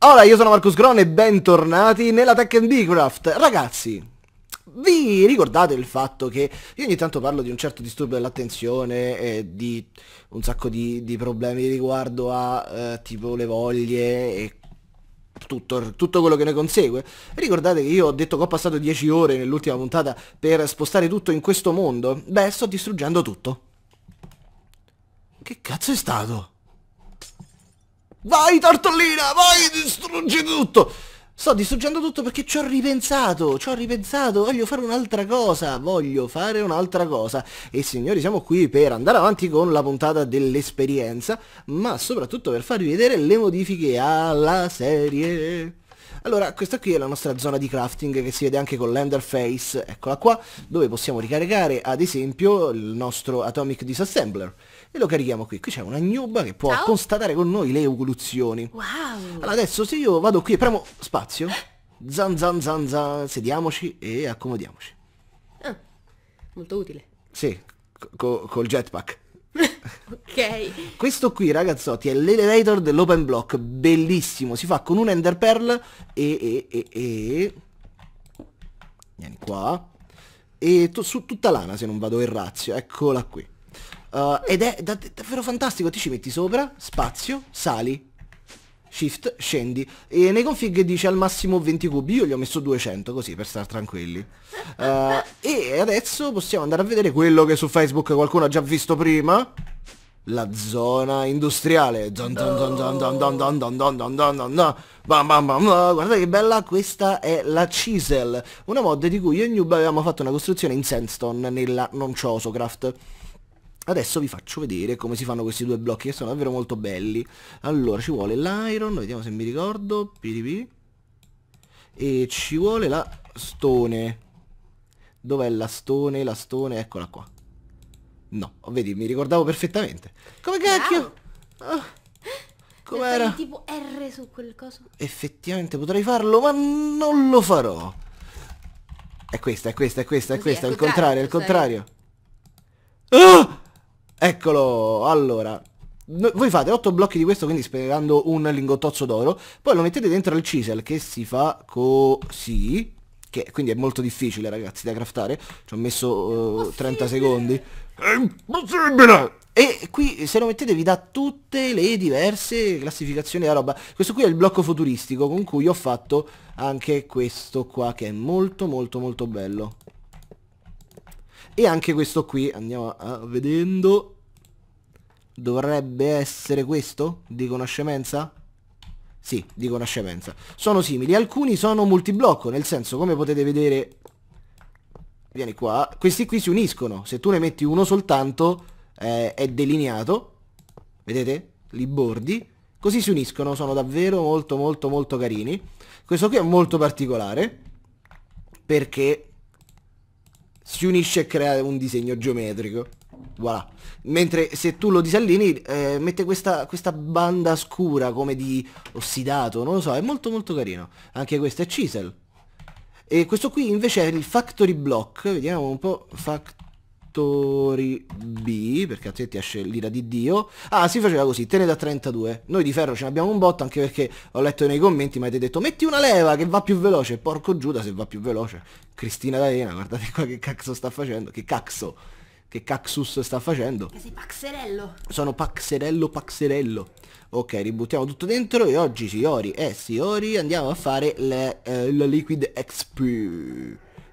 Allora, io sono Marcus Grone e bentornati nella Tech and Craft. Ragazzi, vi ricordate il fatto che io ogni tanto parlo di un certo disturbo dell'attenzione e di un sacco di, di problemi riguardo a eh, tipo le voglie e tutto, tutto, quello che ne consegue. Ricordate che io ho detto che ho passato 10 ore nell'ultima puntata per spostare tutto in questo mondo? Beh, sto distruggendo tutto. Che cazzo è stato? Vai tortellina, vai, distruggi tutto! Sto distruggendo tutto perché ci ho ripensato, ci ho ripensato, voglio fare un'altra cosa, voglio fare un'altra cosa. E signori, siamo qui per andare avanti con la puntata dell'esperienza, ma soprattutto per farvi vedere le modifiche alla serie. Allora, questa qui è la nostra zona di crafting che si vede anche con l'Enderface, eccola qua, dove possiamo ricaricare ad esempio il nostro Atomic Disassembler e lo carichiamo qui. Qui c'è una gnubba che può Ciao. constatare con noi le evoluzioni. Wow. Allora adesso se io vado qui e premo spazio, zan zan zan zan, sediamoci e accomodiamoci. Ah, molto utile. Sì, co col jetpack. ok. Questo qui ragazzotti è l'elevator dell'open block, bellissimo, si fa con un ender pearl e... e, e, e... Vieni qua. E tu, su tutta l'ana se non vado errazio, eccola qui. Uh, ed è da davvero fantastico, ti ci metti sopra, spazio, sali, shift, scendi. E nei config dice al massimo 20 cubi, io gli ho messo 200 così per stare tranquilli. Uh, e adesso possiamo andare a vedere quello che su Facebook qualcuno ha già visto prima. La zona industriale. Guarda che bella, questa è la Chisel, una mod di cui io e Noob avevamo fatto una costruzione in sandstone nella non Noncioso Craft. Adesso vi faccio vedere come si fanno questi due blocchi che sono davvero molto belli. Allora ci vuole l'iron, vediamo se mi ricordo, piripi. E ci vuole la stone. Dov'è la stone? La stone, eccola qua. No, vedi, mi ricordavo perfettamente. Come cacchio? Ah, com'era? Tipo R su quel coso. Effettivamente potrei farlo, ma non lo farò. È questa, è questa, è questa, è questa, è il contrario, è il contrario. Ah! Eccolo, allora, No, voi fate 8 blocchi di questo quindi sperando un lingottozzo d'oro poi lo mettete dentro al chisel che si fa così che quindi è molto difficile ragazzi da craftare ci ho messo uh, eh, 30 secondi è impossibile e qui se lo mettete vi dà tutte le diverse classificazioni della roba questo qui è il blocco futuristico con cui ho fatto anche questo qua che è molto molto molto bello e anche questo qui andiamo a vedendo Dovrebbe essere questo? Di conoscenza? Sì, di conoscenza. Sono simili. Alcuni sono multiblocco, nel senso, come potete vedere... Vieni qua. Questi qui si uniscono. Se tu ne metti uno soltanto, eh, è delineato. Vedete? Li bordi. Così si uniscono. Sono davvero molto, molto, molto carini. Questo qui è molto particolare. Perché si unisce e crea un disegno geometrico. Voilà. Mentre se tu lo disallini eh, mette questa, questa, banda scura come di ossidato, non lo so, è molto molto carino. Anche questo è Chisel. E questo qui invece è il Factory Block, vediamo un po', Factory B, perché altrimenti esce l'ira di Dio. Ah, si faceva così, te ne da 32. Noi di ferro ce ne abbiamo un botto, anche perché ho letto nei commenti, mi avete detto metti una leva che va più veloce, porco Giuda se va più veloce. Cristina D'Arena, guardate qua che cazzo sta facendo, che cazzo che Caxus sta facendo. Che sei paxerello. Sono paxerello paxerello. Ok, ributtiamo tutto dentro e oggi signori e eh, signori andiamo a fare le, eh, la Liquid XP.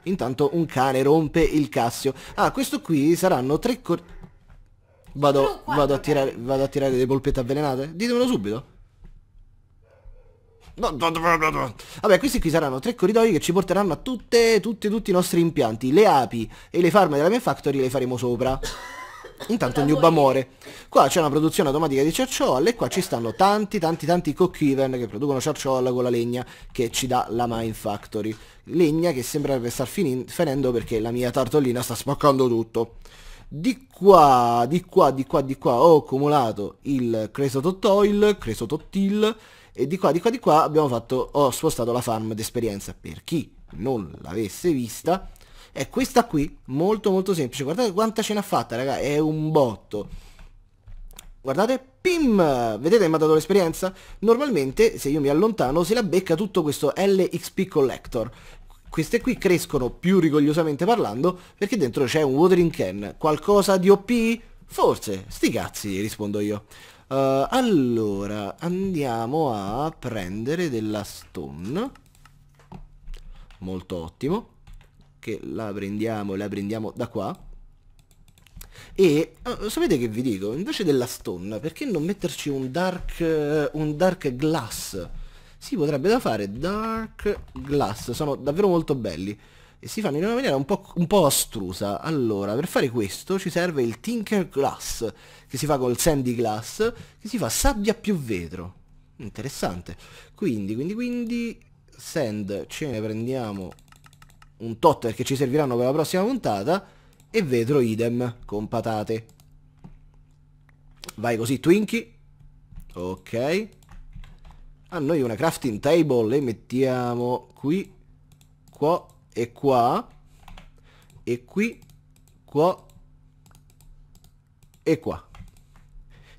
Intanto un cane rompe il Cassio. Ah, questo qui saranno tre cor... Vado, vado, a tirare, vado a tirare delle polpette avvelenate? Ditemelo subito. Vabbè, questi qui saranno tre corridoi che ci porteranno a tutte, tutti, tutti i nostri impianti. Le api e le farme della mia factory le faremo sopra. Intanto il Nuba muore. Qua c'è una produzione automatica di ciacciolle e qua ci stanno tanti tanti tanti cockheaven che producono cerciolla con la legna che ci dà la Mine Factory. Legna che sembrerebbe star finendo perché la mia tartolina sta spaccando tutto di qua, di qua, di qua, di qua ho accumulato il Cresotot Oil, Cresotot Till e di qua, di qua, di qua abbiamo fatto, ho spostato la farm d'esperienza per chi non l'avesse vista è questa qui, molto molto semplice, guardate quanta ce n'ha fatta raga, è un botto guardate, pim, vedete mi ha dato l'esperienza? Normalmente se io mi allontano se la becca tutto questo LXP Collector, queste qui crescono più rigogliosamente parlando perché dentro c'è un watering can. Qualcosa di OP? Forse, sti cazzi, rispondo io. Uh, allora, andiamo a prendere della stone. Molto ottimo. Che la prendiamo e la prendiamo da qua. E uh, sapete che vi dico? Invece della stone, perché non metterci un dark, uh, un dark glass? si potrebbe da fare Dark Glass, sono davvero molto belli e si fanno in una maniera un po', un po astrusa. Allora, per fare questo ci serve il Tinker Glass, che si fa col Sandy Glass, che si fa sabbia più vetro. Interessante. Quindi, quindi, quindi, Sand ce ne prendiamo un tot perché ci serviranno per la prossima puntata, e vetro idem, con patate. Vai così, Twinkie. Ok a ah, noi una crafting table le mettiamo qui, qua e qua, e qui, qua e qua.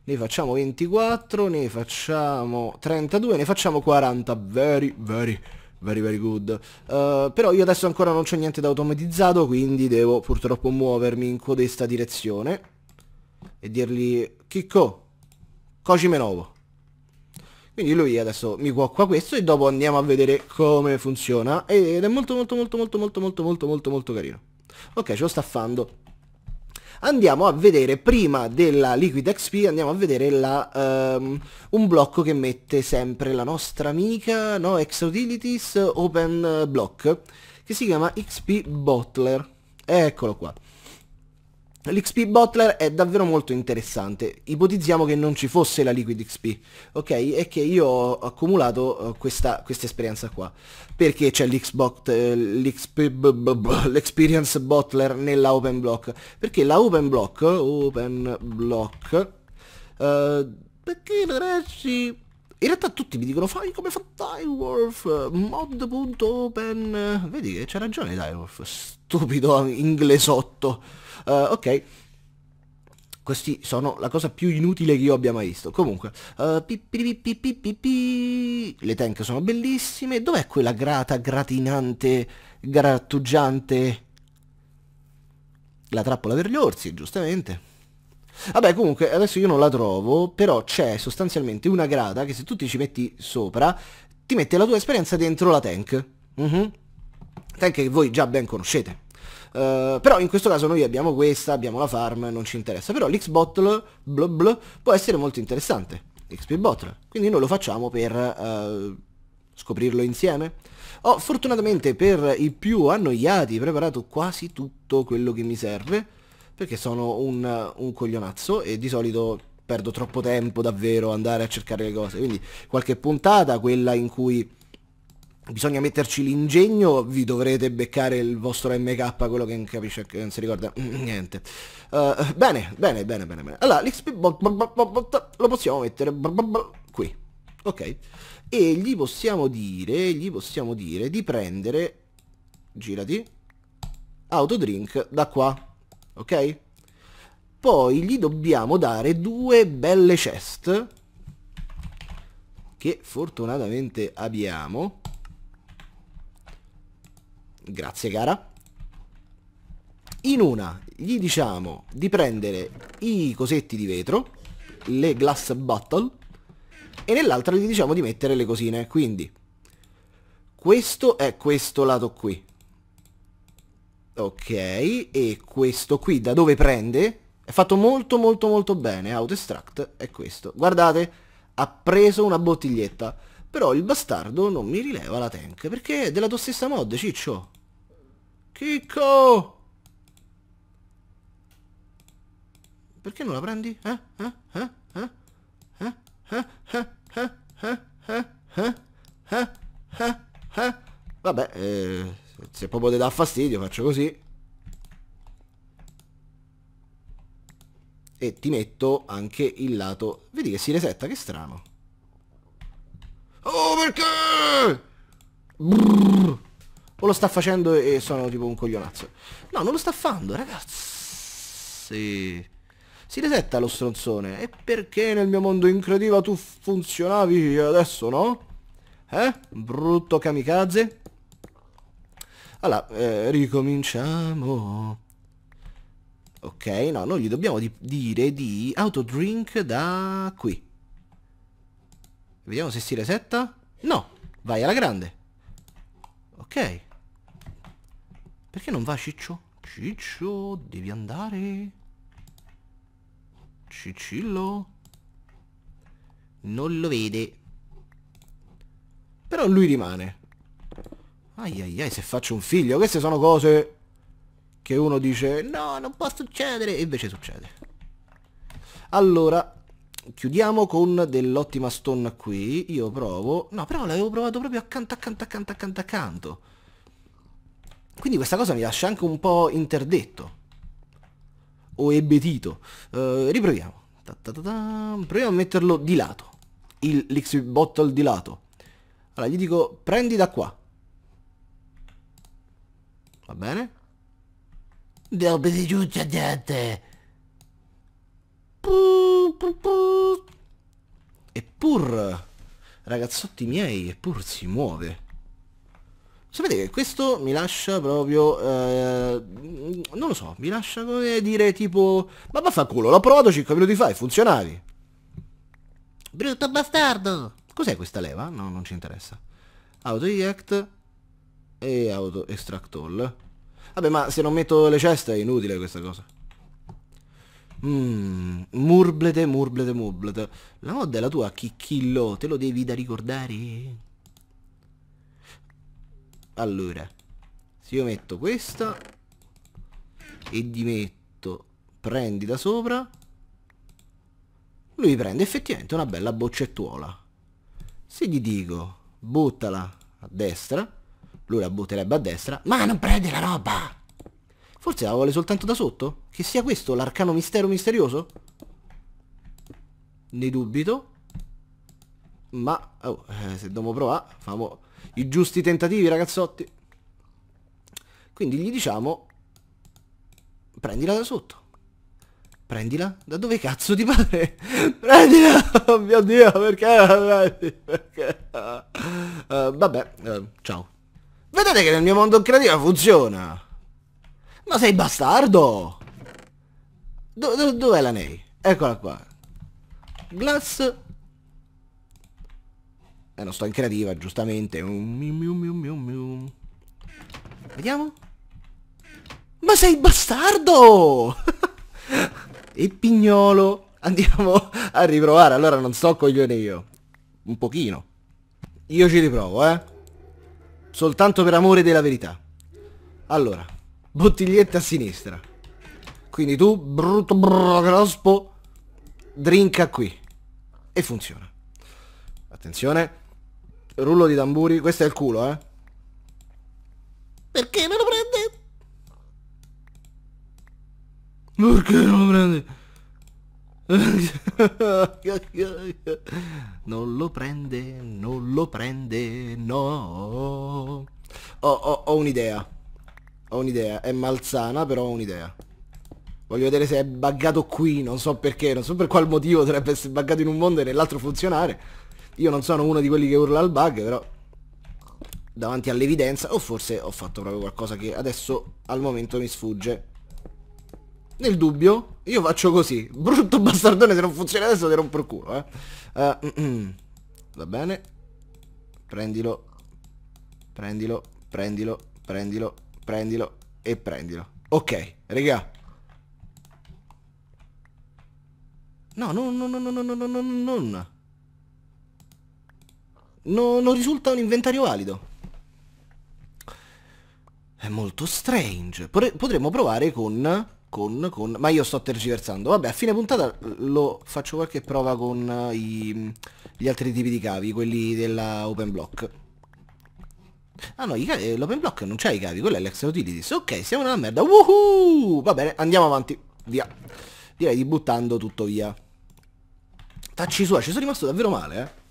Ne facciamo 24, ne facciamo 32, ne facciamo 40, very, very, very, very good. Uh, però io adesso ancora non c'è niente da automatizzato, quindi devo purtroppo muovermi in codesta direzione e dirgli, Chicco, cocime nuovo. Quindi lui adesso mi cuocca questo e dopo andiamo a vedere come funziona. Ed è molto molto molto molto molto molto molto molto molto carino. Ok, ce lo sta fando. Andiamo a vedere, prima della Liquid XP, andiamo a vedere la, um, un blocco che mette sempre la nostra amica, no, ex Utilities Open Block, che si chiama XP Bottler. Eccolo qua. L'XP Bottler è davvero molto interessante, ipotizziamo che non ci fosse la Liquid XP, ok? E che io ho accumulato eh, questa, questa esperienza qua, perché c'è l'Xbox, eh, l'Experience Bottler nella Open Block, perché la Open Block, Open Block, eh, perché ragazzi... In realtà tutti mi dicono fai come fa Direwolf, mod.open... Vedi che c'ha ragione Direwolf, stupido inglesotto. Uh, ok. Questi sono la cosa più inutile che io abbia mai visto. Comunque, uh, le tank sono bellissime. Dov'è quella grata, gratinante, grattugiante? La trappola per gli orsi, giustamente. Vabbè comunque adesso io non la trovo, però c'è sostanzialmente una grata che se tu ti ci metti sopra ti mette la tua esperienza dentro la tank. Mm -hmm. Tank che voi già ben conoscete. Eh, però in questo caso noi abbiamo questa, abbiamo la farm, non ci interessa. Però l'X-Bottle blah, blah, può essere molto interessante. XP Bottle. Quindi noi lo facciamo per uh, scoprirlo insieme. Ho fortunatamente per i più annoiati preparato quasi tutto quello che mi serve. Perché sono un, un coglionazzo e di solito perdo troppo tempo davvero andare a cercare le cose. Quindi qualche puntata, quella in cui bisogna metterci l'ingegno, vi dovrete beccare il vostro MK, quello che non capisce, che non si ricorda niente. Uh, bene, bene, bene, bene, bene. Allora, l'XP lo possiamo mettere qui, ok? E gli possiamo dire, gli possiamo dire di prendere, girati, autodrink da qua, ok? Poi gli dobbiamo dare due belle chest, che fortunatamente abbiamo, Grazie cara. In una gli diciamo di prendere i cosetti di vetro, le glass bottle, e nell'altra gli diciamo di mettere le cosine. Quindi questo è questo lato qui. Ok, e questo qui da dove prende? È fatto molto molto molto bene, auto extract è questo. Guardate, ha preso una bottiglietta, però il bastardo non mi rileva la tank, perché è della tua stessa mod, ciccio. Chicco! Perché non la prendi? Eh? Eh? Eh? Eh? Eh? Eh? Eh? Vabbè, eh, se proprio ti dà fastidio faccio così. E ti metto anche il lato... Vedi che si resetta, che strano. Oh, perché? Brrr. O lo sta facendo e sono tipo un coglionazzo. No, non lo sta fando, ragazzi. Si resetta lo stronzone. E perché nel mio mondo incrediva tu funzionavi adesso no? Eh? Brutto kamikaze. Allora, eh, ricominciamo. Ok, no, noi gli dobbiamo di dire di autodrink da qui. Vediamo se si resetta. No, vai alla grande. Ok. Perché non va Ciccio? Ciccio, devi andare. Cicillo. Non lo vede. Però lui rimane. Ai ai ai, se faccio un figlio, queste sono cose che uno dice no, non può succedere, e invece succede. Allora, chiudiamo con dell'ottima stonna qui, io provo, no però l'avevo provato proprio accanto, accanto, accanto, accanto, accanto. Quindi questa cosa mi lascia anche un po' interdetto. O ebetito. Uh, riproviamo. Ta ta ta Proviamo a metterlo di lato. Il L'X bottle di lato. Allora gli dico prendi da qua. Va bene? Devo gente. E ragazzotti miei, eppur si muove. Sapete che questo mi lascia proprio... Eh, non lo so, mi lascia come dire tipo... Ma vaffanculo, l'ho provato 5 minuti fa e funzionavi. Brutto bastardo! Cos'è questa leva? No, non ci interessa. Auto eject e auto extract all. Vabbè, ma se non metto le ceste è inutile questa cosa. Mm, murblete, murblete, murblete. La mod è la tua, chicchillo, te lo devi da ricordare allora se io metto questa e gli metto prendi da sopra lui prende effettivamente una bella boccettuola se gli dico buttala a destra lui la butterebbe a destra ma non prende la roba forse la vuole soltanto da sotto che sia questo l'arcano mistero misterioso ne dubito ma oh, eh, se dobbiamo provare famo i giusti tentativi, ragazzotti. Quindi gli diciamo, prendila da sotto. Prendila? Da dove cazzo ti pare? Prendila! Oh mio Dio, perché? perché? Uh, vabbè, uh, ciao. Vedete che nel mio mondo creativo funziona! Ma sei bastardo! Dov'è do, do la Ney? Eccola qua. Glass eh, non sto in creativa, giustamente. Mm, Vediamo. Ma sei bastardo! e pignolo. Andiamo a riprovare. Allora non sto coglione io. Un pochino. Io ci riprovo, eh. Soltanto per amore della verità. Allora. Bottiglietta a sinistra. Quindi tu, brutto brrrrospo, drinka qui. E funziona. Attenzione. Rullo di tamburi. Questo è il culo, eh. Perché non lo prende? Perché non lo prende? non lo prende, non lo prende, no. Ho, ho, ho un'idea. Ho un'idea. È malsana, però ho un'idea. Voglio vedere se è buggato qui, non so perché, non so per qual motivo dovrebbe essere buggato in un mondo e nell'altro funzionare. Io non sono uno di quelli che urla al bug, però davanti all'evidenza, o forse ho fatto proprio qualcosa che adesso al momento mi sfugge. Nel dubbio, io faccio così. Brutto bastardone, se non funziona adesso te rompo il culo, eh. Uh, mm -mm. Va bene. Prendilo. Prendilo, prendilo, prendilo, prendilo e prendilo. Ok, regà. No, no, no, no, no, no, no, no, no, no. No, non risulta un inventario valido. È molto strange. Potremmo provare con... Con, con... Ma io sto tergiversando. Vabbè, a fine puntata lo faccio qualche prova con eh, i, gli altri tipi di cavi, quelli della open block. Ah no, eh, l'open block non c'ha i cavi, quello è l'extra utilities. Ok, siamo nella merda. Woohoo! Va bene, andiamo avanti. Via. Direi di buttando tutto via. Tacci sua, ci sono rimasto davvero male, eh.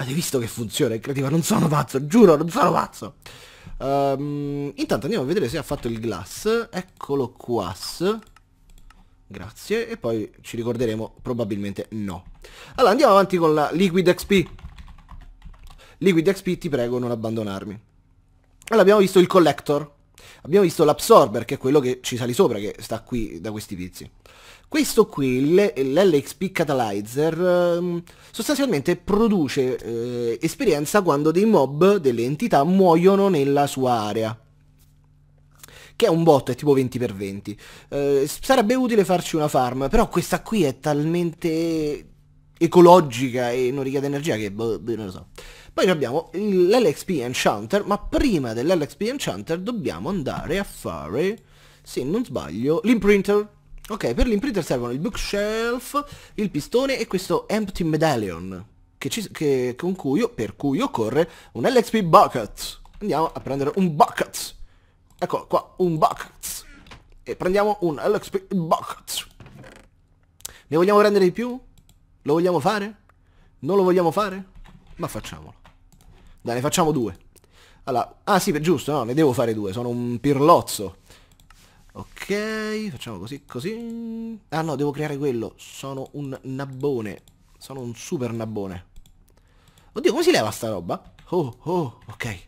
Avete visto che funziona? È creativa, non sono pazzo, giuro, non sono pazzo. Um, intanto andiamo a vedere se ha fatto il glass. Eccolo qua. Grazie. E poi ci ricorderemo probabilmente no. Allora andiamo avanti con la Liquid XP. Liquid XP ti prego non abbandonarmi. Allora abbiamo visto il collector. Abbiamo visto l'absorber che è quello che ci sali sopra che sta qui da questi pizzi. Questo qui, l'LXP Catalyzer, ehm, sostanzialmente produce eh, esperienza quando dei mob, delle entità, muoiono nella sua area. Che è un bot, è tipo 20x20. Eh, sarebbe utile farci una farm, però questa qui è talmente ecologica e non richiede energia che boh, boh non lo so. Poi abbiamo l'LXP Enchanter, ma prima dell'LXP Enchanter dobbiamo andare a fare, se non sbaglio, l'imprinter Ok, per l'imprinter servono il bookshelf, il pistone e questo empty medallion, che ci, che, con cui, per cui occorre un LXP bucket. Andiamo a prendere un bucket. Eccolo qua, un bucket. E prendiamo un LXP bucket. Ne vogliamo prendere di più? Lo vogliamo fare? Non lo vogliamo fare? Ma facciamolo. Dai, ne facciamo due. Allora, ah sì, giusto, no, ne devo fare due, sono un pirlozzo. Ok, facciamo così, così. Ah no, devo creare quello. Sono un nabbone. Sono un super nabbone. Oddio, come si leva sta roba? Oh, oh, ok.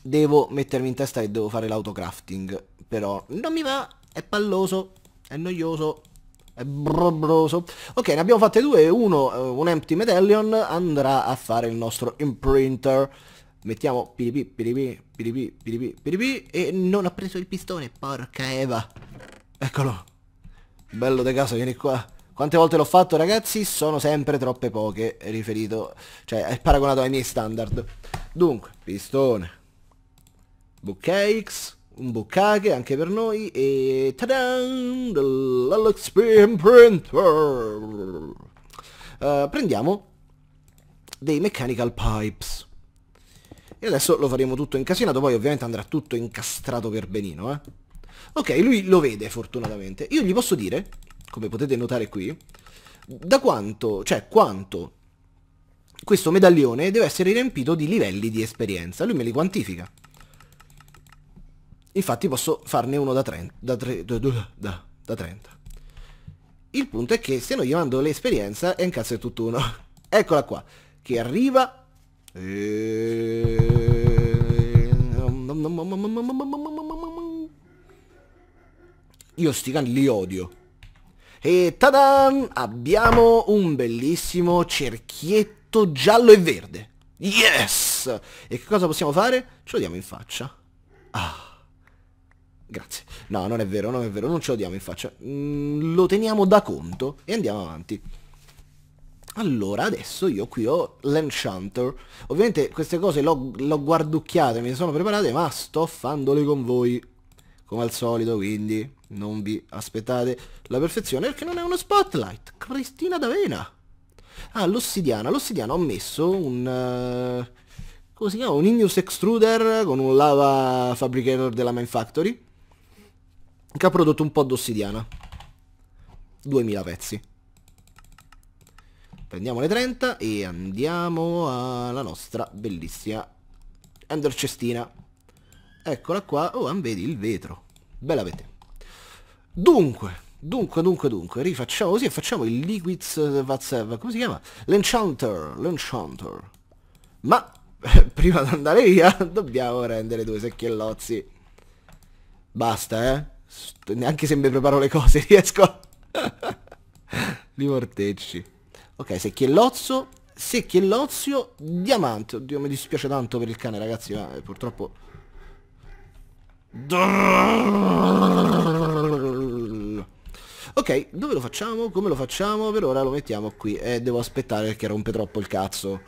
Devo mettermi in testa che devo fare l'autocrafting. Però non mi va, è palloso, è noioso, è brobroso. Ok, ne abbiamo fatte due. Uno, eh, un empty medallion, andrà a fare il nostro imprinter. Mettiamo piripi, piripi, Piripì, piripì, piripì. E non ho preso il pistone, porca Eva. Eccolo. Bello de caso, vieni qua. Quante volte l'ho fatto ragazzi? Sono sempre troppe poche, riferito, cioè è paragonato ai miei standard. Dunque, pistone, bookcakes, un bookcake anche per noi e... Tadan! L'LXP Imprinter! Uh, eh, prendiamo dei mechanical pipes. E adesso lo faremo tutto incasinato, poi ovviamente andrà tutto incastrato per benino, eh. Ok, lui lo vede fortunatamente. Io gli posso dire, come potete notare qui, da quanto, cioè quanto questo medaglione deve essere riempito di livelli di esperienza. Lui me li quantifica. Infatti posso farne uno da 30. Da, tre, da, da, da 30. Il punto è che se non gli mando l'esperienza è un cazzo è tutt'uno. Eccola qua, che arriva eh, io sti cani li odio. E tadan! Abbiamo un bellissimo cerchietto giallo e verde. Yes! E che cosa possiamo fare? Ce lo diamo in faccia. Ah. Grazie. No, non è vero, non è vero, non ce lo diamo in faccia. Mm, lo teniamo da conto e andiamo avanti. Allora, adesso io qui ho l'Enchanter. Ovviamente queste cose l'ho guarducchiate, mi sono preparate, ma sto fandole con voi. Come al solito, quindi non vi aspettate la perfezione, perché non è uno spotlight. Cristina D'Avena. Ah, l'ossidiana. L'ossidiana ho messo un... Uh, come si chiama? Un Ignus Extruder con un lava fabricator della Mine Factory. Che ha prodotto un po' d'ossidiana. 2000 pezzi. Prendiamo le 30 e andiamo alla nostra bellissima Ender cestina. Eccola qua. Oh, ah, vedi il vetro. Bella vete. Dunque, dunque, dunque, dunque, rifacciamo così e facciamo il Liquids Whatsapp. Come si chiama? L'Enchanter, l'Enchanter. Ma prima di andare via dobbiamo rendere due secchiellozzi. Basta, eh. neanche se mi preparo le cose riesco Li mortecci. Ok, secchiellozzo, secchiellozio, diamante. Oddio, mi dispiace tanto per il cane, ragazzi, ma eh, purtroppo... Ok, dove lo facciamo? Come lo facciamo? Per ora lo mettiamo qui. Eh, devo aspettare perché rompe troppo il cazzo.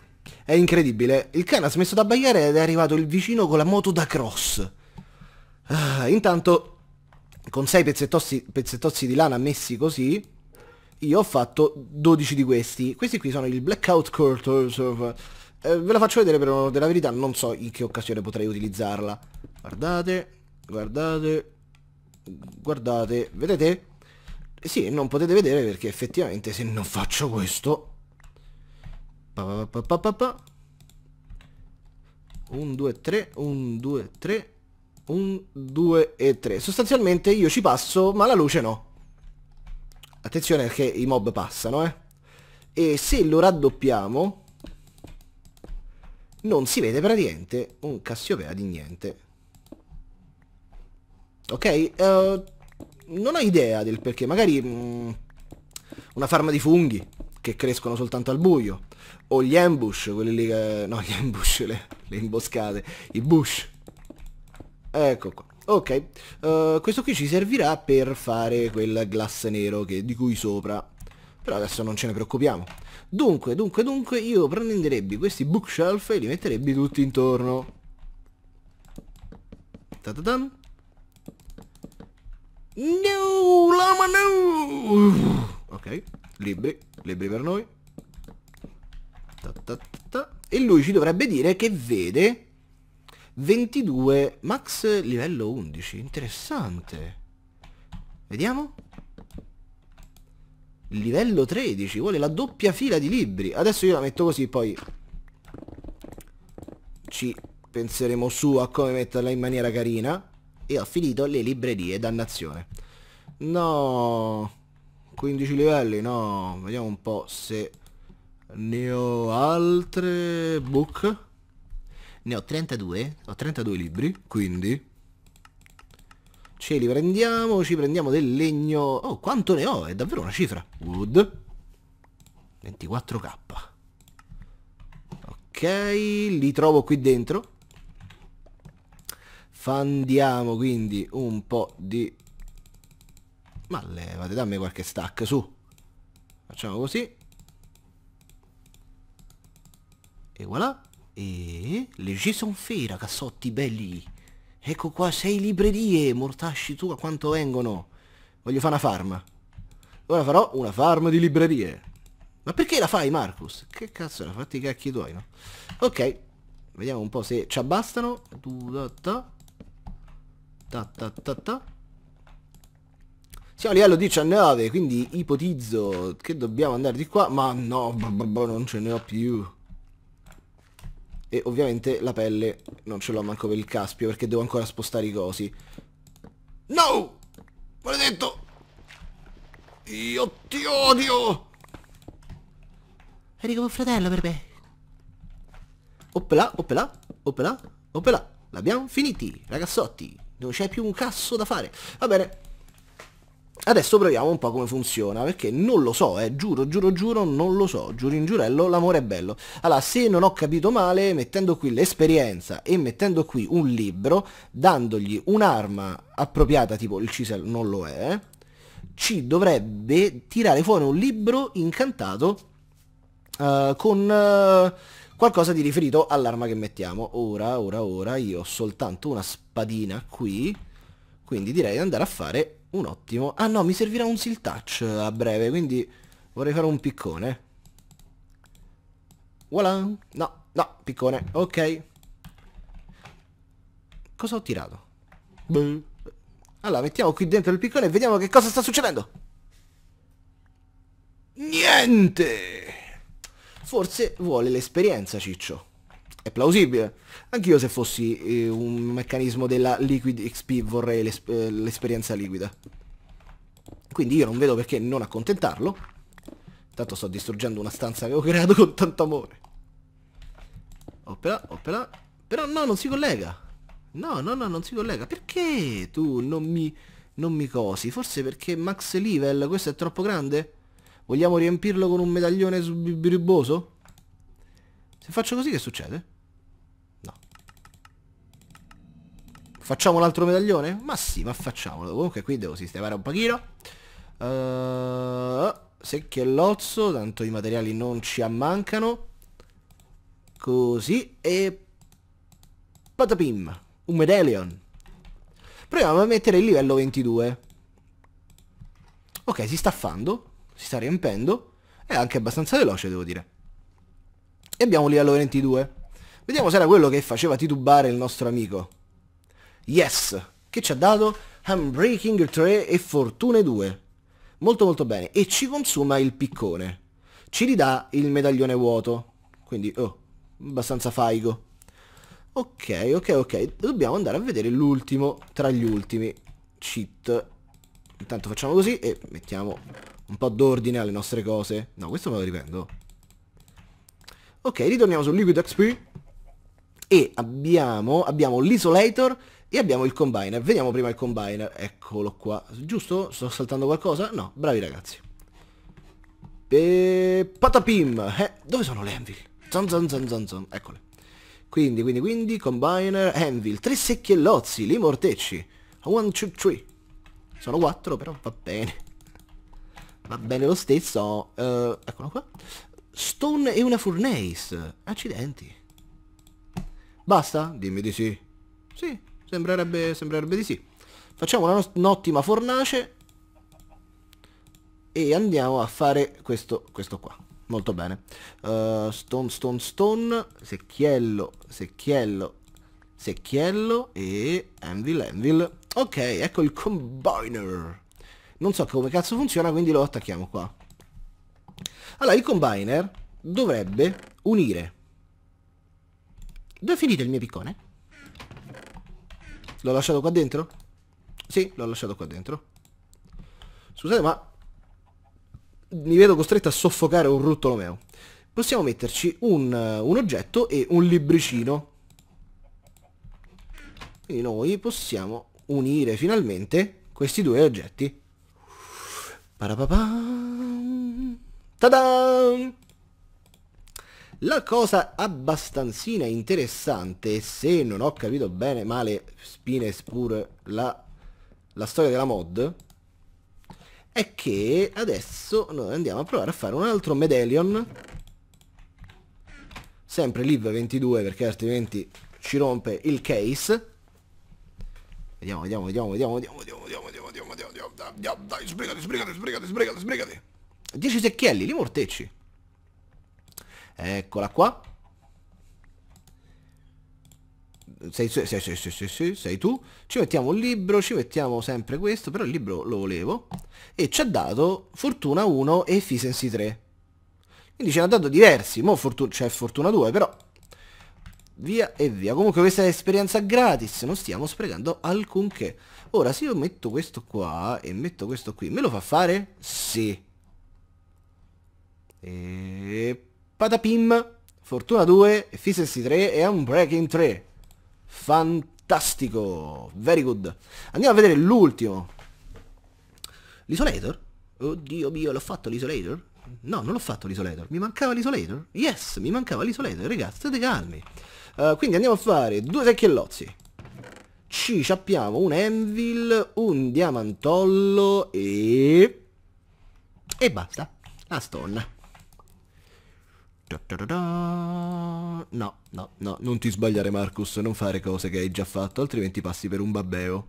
È incredibile. Il cane ha smesso da bagliare ed è arrivato il vicino con la moto da cross. Ah, intanto, con sei pezzettozzi di lana messi così, io ho fatto 12 di questi. Questi qui sono il Blackout Cursor. Eh, ve la faccio vedere però della verità, non so in che occasione potrei utilizzarla. Guardate, guardate, guardate, vedete? Eh sì, non potete vedere perché effettivamente se non faccio questo... Pa, pa, pa, 1, 2, 3, 1, 2, 3, 1, 2 e 3. Sostanzialmente io ci passo ma la luce no. Attenzione perché i mob passano, eh. E se lo raddoppiamo, non si vede praticamente un Cassiopea di niente. Ok? Uh, non ho idea del perché. Magari mh, mm, una farma di funghi che crescono soltanto al buio. O gli ambush, quelli lì che... No, gli ambush, le, le imboscate. I bush. Ecco qua. Ok, uh, questo qui ci servirà per fare quel glass nero che, di cui sopra. Però adesso non ce ne preoccupiamo. Dunque, dunque, dunque, io prenderei questi bookshelf e li metterei tutti intorno. Ta -ta -tan. No, lama no! Ok, libri, libri per noi. Ta e lui ci dovrebbe dire che vede 22 max livello 11 interessante vediamo livello 13 vuole la doppia fila di libri adesso io la metto così poi ci penseremo su a come metterla in maniera carina e ho finito le librerie dannazione no 15 livelli no vediamo un po' se ne ho altre book ne ho 32, ho 32 libri, quindi ce li prendiamo, ci prendiamo del legno. Oh, quanto ne ho? È davvero una cifra. Wood. 24k. Ok, li trovo qui dentro. Fandiamo quindi un po' di... Ma levate, dammi qualche stack, su. Facciamo così. E voilà. E... Leggi son fera, cassotti belli! Ecco qua sei librerie, mortasci tu a quanto vengono! Voglio fare una farm. Ora farò una farm di librerie. Ma perché la fai, Marcus? Che cazzo era? Fatti i cacchi tuoi, no? Ok. Vediamo un po' se ci abbastano. Ta Ta ta ta ta. Siamo a livello 19, quindi ipotizzo che dobbiamo andare di qua, ma no, non ce ne ho più. E ovviamente la pelle non ce l'ho manco per il caspio perché devo ancora spostare i cosi. No! Maledetto! Io ti odio! Eri come un fratello per me. Oppela, oppela, oppela, oppela. L'abbiamo finiti, ragazzotti. Non c'è più un cazzo da fare. Va bene. Adesso proviamo un po' come funziona, perché non lo so, eh, giuro, giuro, giuro, non lo so, giuro in giurello, l'amore è bello. Allora, se non ho capito male, mettendo qui l'esperienza e mettendo qui un libro, dandogli un'arma appropriata, tipo il Cisel non lo è, eh, ci dovrebbe tirare fuori un libro incantato uh, con... Uh, qualcosa di riferito all'arma che mettiamo. Ora, ora, ora, io ho soltanto una spadina qui, quindi direi di andare a fare un ottimo. Ah no, mi servirà un seal touch a breve, quindi vorrei fare un piccone. Voilà. No, no, piccone. Ok. Cosa ho tirato? Beh. Allora, mettiamo qui dentro il piccone e vediamo che cosa sta succedendo. Niente! Forse vuole l'esperienza, Ciccio è plausibile. Anch'io se fossi eh, un meccanismo della Liquid XP vorrei eh, l'esperienza liquida. Quindi io non vedo perché non accontentarlo. Tanto sto distruggendo una stanza che ho creato con tanto amore. Opera, opera. Però no, non si collega. No, no, no, non si collega. Perché tu non mi, non mi cosi? Forse perché max level questo è troppo grande? Vogliamo riempirlo con un medaglione sbirboso? Se faccio così che succede? Facciamo un altro medaglione? Ma sì, ma facciamolo. Comunque qui devo sistemare un pochino. Uh, secchi e lozzo, tanto i materiali non ci ammancano. Così, e... Patapim, un medallion. Proviamo a mettere il livello 22. Ok, si sta affando, si sta riempendo. È anche abbastanza veloce, devo dire. E abbiamo un livello 22. Vediamo se era quello che faceva titubare il nostro amico. Yes! Che ci ha dato? Handbreaking 3 e Fortune 2. Molto molto bene. E ci consuma il piccone. Ci ridà il medaglione vuoto. Quindi, oh, abbastanza faigo. Ok, ok, ok. Dobbiamo andare a vedere l'ultimo tra gli ultimi. Cheat. Intanto facciamo così e mettiamo un po' d'ordine alle nostre cose. No, questo me lo riprendo. Ok, ritorniamo sul Liquid XP. E abbiamo, abbiamo l'Isolator e abbiamo il combiner, vediamo prima il combiner, eccolo qua, giusto? Sto saltando qualcosa? No, bravi ragazzi. E... Patapim! Eh, dove sono le anvil? Zon zon zon zon zon, eccole. Quindi, quindi, quindi, combiner, anvil, tre secchiellozzi, li mortecci. One, two, three. Sono quattro però, va bene. Va bene lo stesso. Uh, eccolo qua. Stone e una furnace. Accidenti. Basta? Dimmi di sì. Sì, Sembrerebbe, sembrerebbe di sì. Facciamo una un'ottima fornace e andiamo a fare questo, questo qua. Molto bene. Uh, stone, stone, stone, secchiello, secchiello, secchiello e anvil, anvil. Ok, ecco il combiner. Non so come cazzo funziona, quindi lo attacchiamo qua. Allora, il combiner dovrebbe unire... Dove è finito il mio piccone? L'ho lasciato qua dentro? Sì, l'ho lasciato qua dentro. Scusate, ma mi vedo costretto a soffocare un ruttolomeo. Possiamo metterci un, eh, un oggetto e un libricino. E noi possiamo unire finalmente questi due oggetti. Parapapam! Tadam! La cosa abbastanzina interessante, se non ho capito bene male Spines pur la, la storia della mod, è che adesso noi andiamo a provare a fare un altro medallion, sempre live 22 perché altrimenti ci rompe il case. Vediamo, vediamo, vediamo, vediamo, vediamo, vediamo, vediamo, vediamo, vediamo, vediamo, dai, sbrigati, sbrigati, sbrigati, sbrigati, sbrigati. 10 secchielli, li mortecci. Eccola qua. Sei, sei, sei, sei, tu. Ci mettiamo un libro, ci mettiamo sempre questo, però il libro lo volevo. E ci ha dato Fortuna 1 e Efficiency 3. Quindi ce ne dato diversi. Mo' fortuna, c'è cioè Fortuna 2, però... Via e via. Comunque questa è esperienza gratis, non stiamo sprecando alcunché. Ora, se io metto questo qua e metto questo qui, me lo fa fare? Sì. E Patapim, Fortuna 2, Efficiency 3 e Unbreaking 3. Fantastico, very good. Andiamo a vedere l'ultimo. L'isolator? Oddio mio, l'ho fatto l'isolator? No, non l'ho fatto l'isolator. Mi mancava l'isolator? Yes, mi mancava l'isolator. Ragazzi, state calmi. Uh, quindi andiamo a fare due secchiellozzi. Ci sappiamo un anvil, un diamantollo e... E basta. La stonna. No, no, no, non ti sbagliare Marcus, non fare cose che hai già fatto, altrimenti passi per un babbeo.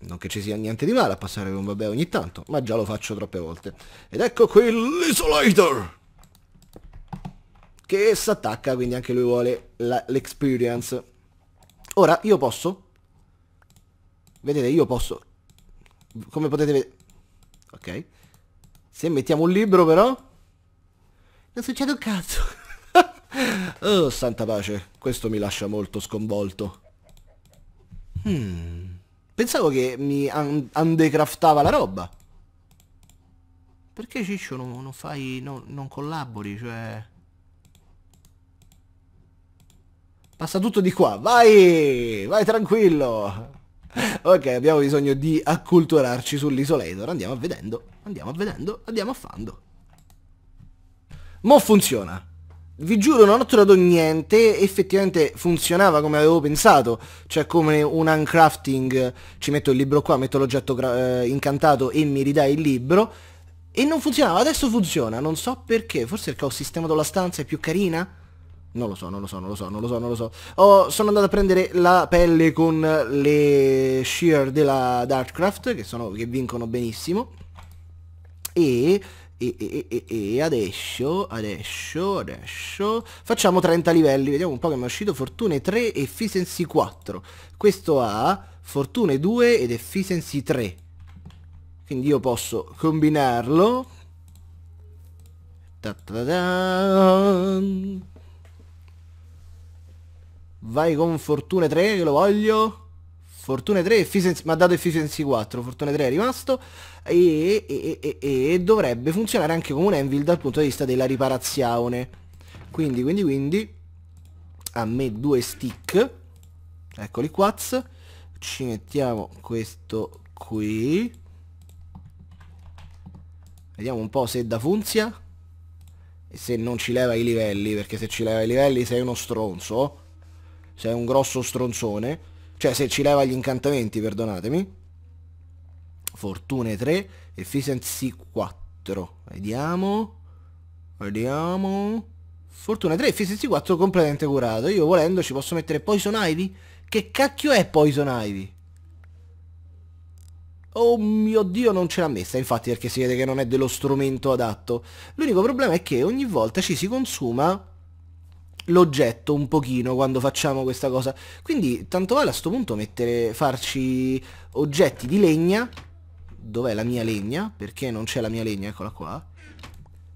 Non che ci sia niente di male a passare per un babbeo ogni tanto, ma già lo faccio troppe volte. Ed ecco qui l'Isolator! Che s'attacca, quindi anche lui vuole l'experience. Ora, io posso... Vedete, io posso... Come potete vedere... Ok. Se mettiamo un libro però... Non succede un cazzo. oh, santa pace. Questo mi lascia molto sconvolto. Hmm. Pensavo che mi un undercraftava la roba. Perché Ciccio non, non fai... Non, non collabori, cioè... Passa tutto di qua, vai! Vai tranquillo! Ok, abbiamo bisogno di acculturarci sull'isolator, andiamo a vedendo, andiamo a vedendo, andiamo a fando. Mo funziona. Vi giuro, non ho trovato niente, effettivamente funzionava come avevo pensato, cioè come un uncrafting, ci metto il libro qua, metto l'oggetto eh, incantato e mi ridai il libro, e non funzionava, adesso funziona, non so perché, forse perché ho sistemato la stanza, è più carina? Non lo so, non lo so, non lo so, non lo so, non lo so. Oh, sono andato a prendere la pelle con le shear della Darkcraft, che, sono, che vincono benissimo, e e, e, e, e, adesso, adesso, adesso Facciamo 30 livelli Vediamo un po' che mi è uscito Fortune 3 e Efficiency 4 Questo ha Fortune 2 ed Efficiency 3 Quindi io posso combinarlo Ta -ta -ta Vai con Fortune 3 che lo voglio Fortune 3 efficiency, mi ha dato efficiency 4, Fortune 3 è rimasto e, e, e, e, dovrebbe funzionare anche come un anvil dal punto di vista della riparazione. Quindi, quindi, quindi, a me due stick, eccoli qua, ci mettiamo questo qui, vediamo un po' se da funzia e se non ci leva i livelli, perché se ci leva i livelli sei uno stronzo, sei un grosso stronzone. Cioè se ci leva gli incantamenti, perdonatemi. Fortune 3, efficiency 4. Vediamo. Vediamo. Fortuna 3, efficiency 4 completamente curato. Io volendo ci posso mettere Poison Ivy. Che cacchio è Poison Ivy? Oh mio dio non ce l'ha messa, infatti perché si vede che non è dello strumento adatto. L'unico problema è che ogni volta ci si consuma l'oggetto un pochino quando facciamo questa cosa. Quindi tanto vale a sto punto mettere, farci oggetti di legna. Dov'è la mia legna? Perché non c'è la mia legna? Eccola qua.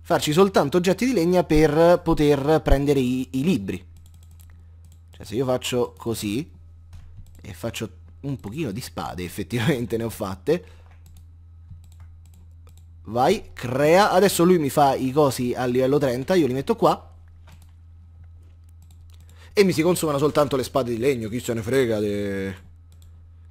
Farci soltanto oggetti di legna per poter prendere i, i libri. Cioè se io faccio così e faccio un pochino di spade effettivamente ne ho fatte. Vai, crea. Adesso lui mi fa i cosi a livello 30, io li metto qua e mi si consumano soltanto le spade di legno, chi se ne frega de...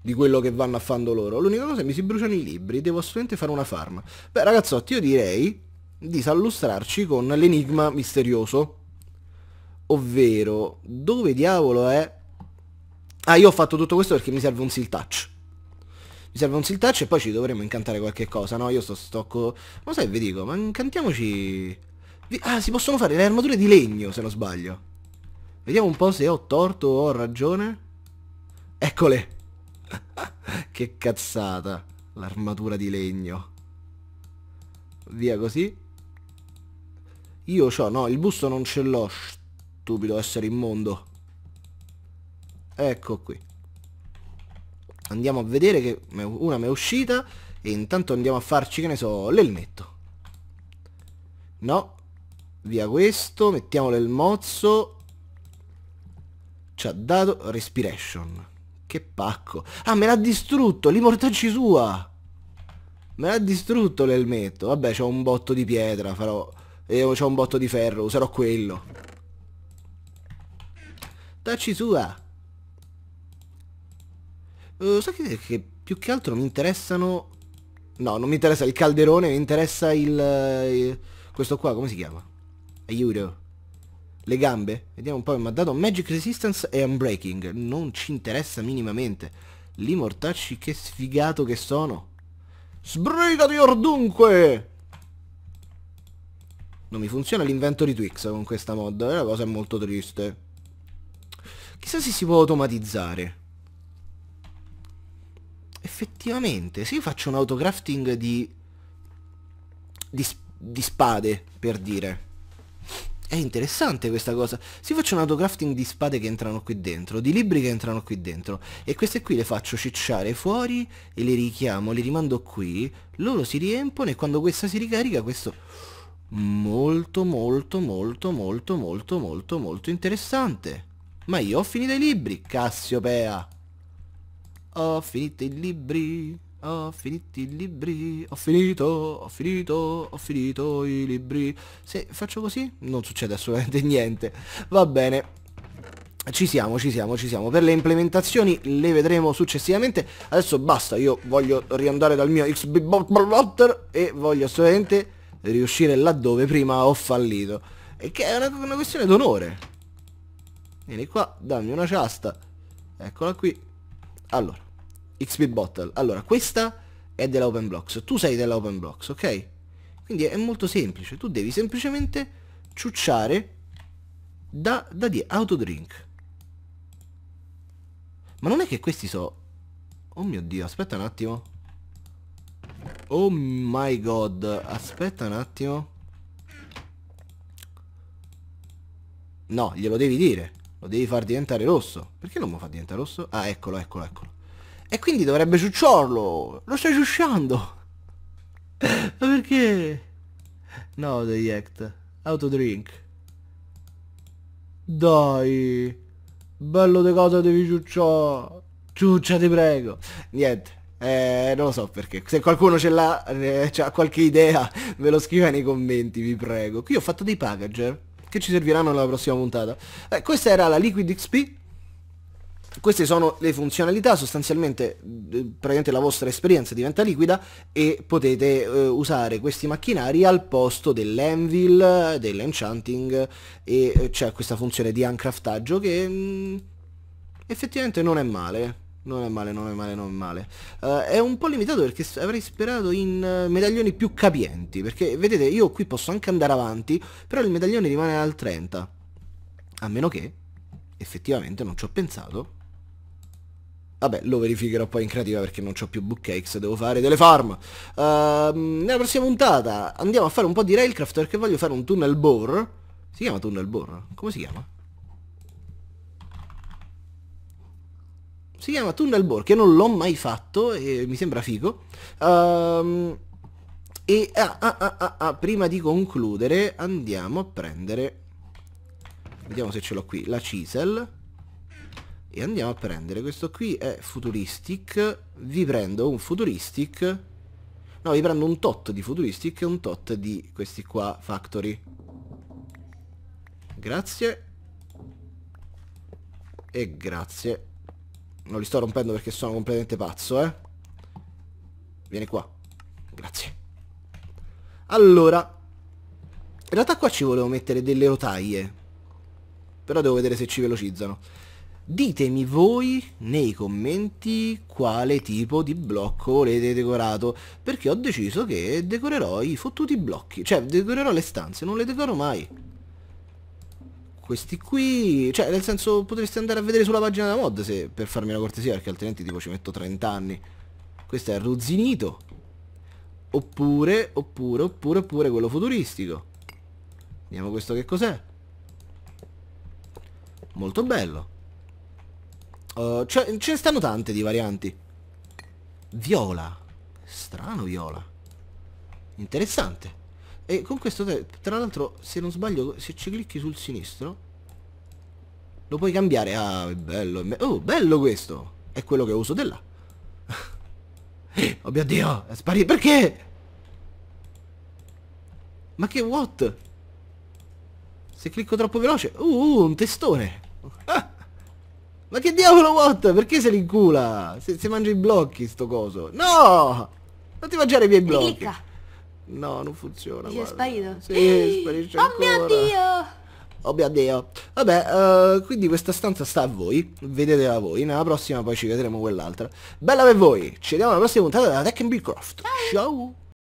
di quello che vanno a fando loro. L'unica cosa è che mi si bruciano i libri, devo assolutamente fare una farm. Beh ragazzotti, io direi di sallustrarci con l'enigma misterioso. Ovvero, dove diavolo è... Ah, io ho fatto tutto questo perché mi serve un seal touch. Mi serve un seal touch e poi ci dovremo incantare qualche cosa, no? Io sto stocco... Ma sai, vi dico, ma incantiamoci... Ah, si possono fare le armature di legno, se non sbaglio. Vediamo un po' se ho torto o ho ragione. Eccole! che cazzata! L'armatura di legno. Via così. Io ho, no, il busto non ce l'ho, stupido essere immondo. Ecco qui. Andiamo a vedere che una mi è uscita e intanto andiamo a farci, che ne so, l'elmetto. No, via questo, mettiamolo il mozzo ci ha dato respiration. Che pacco. Ah, me l'ha distrutto, l'immortacci sua. Me l'ha distrutto l'elmetto. Vabbè, c'ho un botto di pietra, farò... E eh, c'ho un botto di ferro, userò quello. Tacci sua. Uh, sai che, che più che altro mi interessano... No, non mi interessa il calderone, mi interessa il... il... Eh, questo qua, come si chiama? Aiuto. Le gambe, vediamo un po', mi ha dato Magic Resistance e Unbreaking, non ci interessa minimamente. Lì mortacci che sfigato che sono. Sbrigati or dunque! Non mi funziona l'inventory Twix con questa mod, è una cosa molto triste. Chissà se si può automatizzare. Effettivamente, se io faccio un autocrafting di, di, di spade, per dire, è interessante questa cosa. Si faccio un autocrafting di spade che entrano qui dentro, di libri che entrano qui dentro. E queste qui le faccio cicciare fuori e le richiamo, le rimando qui. Loro si riempono e quando questa si ricarica questo... Molto, molto, molto, molto, molto, molto, molto interessante. Ma io ho finito i libri, Cassiopea. Ho finito i libri. Ho finito i libri, ho finito, ho finito, ho finito i libri. Se faccio così non succede assolutamente niente. Va bene. Ci siamo, ci siamo, ci siamo. Per le implementazioni le vedremo successivamente. Adesso basta, io voglio riandare dal mio XB Botter e voglio assolutamente riuscire laddove prima ho fallito. E che è una, una questione d'onore. Vieni qua, dammi una ciasta. Eccola qui. Allora. XP Bottle. Allora, questa è della Open Blocks. Tu sei della Open Blocks, ok? Quindi è molto semplice. Tu devi semplicemente ciucciare da, da di autodrink. Ma non è che questi so... Oh mio Dio, aspetta un attimo. Oh my god, aspetta un attimo. No, glielo devi dire. Lo devi far diventare rosso. Perché non lo fa diventare rosso? Ah, eccolo, eccolo, eccolo. E quindi dovrebbe ciucciarlo. Lo stai ciusciando. Ma perché? No, The Yacht. Autodrink. Dai. Bello di cosa devi ciucciò. Ciuccia ti prego. Niente. Eh, non lo so perché. Se qualcuno ce l'ha, eh, ha qualche idea, ve lo scrive nei commenti, vi prego. Qui ho fatto dei packager che ci serviranno nella prossima puntata. Eh, questa era la Liquid XP queste sono le funzionalità, sostanzialmente eh, praticamente la vostra esperienza diventa liquida e potete eh, usare questi macchinari al posto dell'envil, dell'enchanting e eh, c'è questa funzione di uncraftaggio che mh, mm, effettivamente non è male. Non è male, non è male, non è male. Uh, è un po' limitato perché avrei sperato in medaglioni più capienti. Perché vedete, io qui posso anche andare avanti, però il medaglione rimane al 30. A meno che effettivamente non ci ho pensato Vabbè, lo verificherò poi in creativa perché non ho più bookcakes, devo fare delle farm. Uh, nella prossima puntata andiamo a fare un po' di railcraft perché voglio fare un tunnel bore. Si chiama tunnel bore? Come si chiama? Si chiama Tunnel Bore, che non l'ho mai fatto e mi sembra figo. Um, e ah ah, ah, ah, ah, prima di concludere andiamo a prendere... Vediamo se ce l'ho qui, la Cisel e andiamo a prendere questo qui è futuristic vi prendo un futuristic no vi prendo un tot di futuristic e un tot di questi qua factory grazie e grazie non li sto rompendo perché sono completamente pazzo eh vieni qua grazie allora in realtà qua ci volevo mettere delle rotaie però devo vedere se ci velocizzano Ditemi voi nei commenti quale tipo di blocco volete decorato, perché ho deciso che decorerò i fottuti blocchi, cioè decorerò le stanze, non le decoro mai. Questi qui, cioè nel senso potreste andare a vedere sulla pagina della mod se, per farmi una cortesia, perché altrimenti tipo ci metto 30 anni. Questo è arruzzinito. Oppure, oppure, oppure, oppure quello futuristico. Vediamo questo che cos'è. Molto bello. Uh, ce, ne stanno tante di varianti. Viola. Strano viola. Interessante. E con questo, tra l'altro, se non sbaglio, se ci clicchi sul sinistro, lo puoi cambiare. Ah, è bello. Oh, bello questo. È quello che uso della. oh mio Dio, è sparito. Perché? Ma che what? Se clicco troppo veloce... Uh, uh un testone! Ah! Ma che diavolo what? Perché se li incula? Se, se mangia i blocchi sto coso. No! Non ti mangiare i miei blocchi. Riclicca. No, non funziona. Si è sparito. Sì, sparisce Oh mio dio! Oh mio dio. Vabbè, uh, quindi questa stanza sta a voi. Vedetela voi. Nella prossima poi ci vedremo quell'altra. Bella per voi. Ci vediamo alla prossima puntata della Tech and Buildcraft. Ciao.